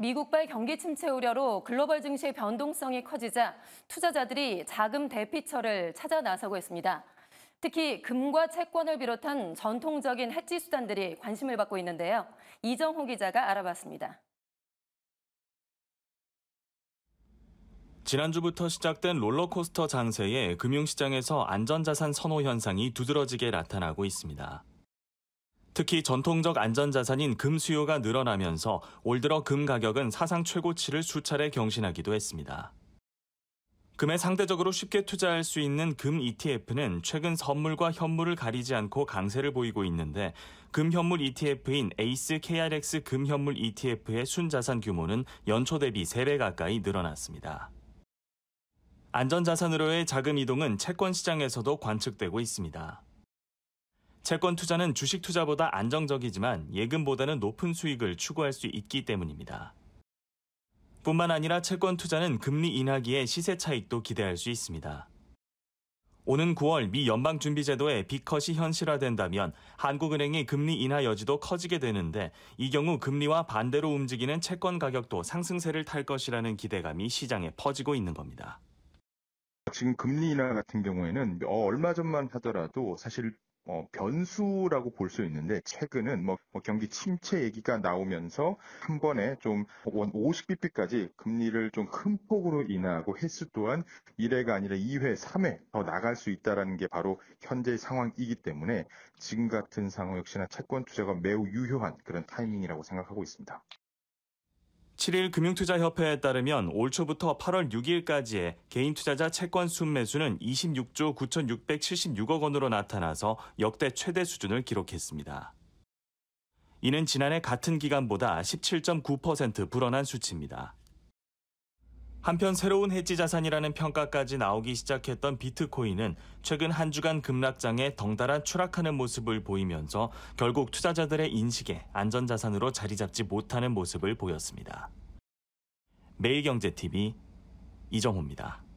미국발 경기 침체 우려로 글로벌 증시의 변동성이 커지자 투자자들이 자금 대피처를 찾아 나서고 있습니다. 특히 금과 채권을 비롯한 전통적인 해지 수단들이 관심을 받고 있는데요. 이정호 기자가 알아봤습니다. 지난주부터 시작된 롤러코스터 장세에 금융시장에서 안전자산 선호 현상이 두드러지게 나타나고 있습니다. 특히 전통적 안전자산인 금 수요가 늘어나면서 올 들어 금 가격은 사상 최고치를 수차례 경신하기도 했습니다. 금에 상대적으로 쉽게 투자할 수 있는 금 ETF는 최근 선물과 현물을 가리지 않고 강세를 보이고 있는데 금 현물 ETF인 ACE KRX 금 현물 ETF의 순자산 규모는 연초 대비 3배 가까이 늘어났습니다. 안전자산으로의 자금 이동은 채권 시장에서도 관측되고 있습니다. 채권 투자는 주식 투자보다 안정적이지만 예금보다는 높은 수익을 추구할 수 있기 때문입니다. 뿐만 아니라 채권 투자는 금리 인하기에 시세 차익도 기대할 수 있습니다. 오는 9월 미 연방준비제도의 비컷이 현실화된다면 한국은행의 금리 인하 여지도 커지게 되는데 이 경우 금리와 반대로 움직이는 채권 가격도 상승세를 탈 것이라는 기대감이 시장에 퍼지고 있는 겁니다. 지금 금리 인하 같은 경우에는 어, 얼마 전만 하더라도 사실 어, 변수라고 볼 수 있는데 최근은 뭐, 뭐, 경기 침체 얘기가 나오면서 한 번에 좀 50bp까지 금리를 좀 큰 폭으로 인하하고 횟수 또한 1회가 아니라 2회, 3회 더 나갈 수 있다라는 게 바로 현재 상황이기 때문에 지금 같은 상황 역시나 채권 투자가 매우 유효한 그런 타이밍이라고 생각하고 있습니다. 7일 금융투자협회에 따르면 올 초부터 8월 6일까지의 개인 투자자 채권 순매수는 26조 9,676억 원으로 나타나서 역대 최대 수준을 기록했습니다. 이는 지난해 같은 기간보다 17.9% 불어난 수치입니다. 한편 새로운 해지 자산이라는 평가까지 나오기 시작했던 비트코인은 최근 한 주간 급락장에 덩달아 추락하는 모습을 보이면서 결국 투자자들의 인식에 안전자산으로 자리 잡지 못하는 모습을 보였습니다. 매일경제TV 이정호입니다.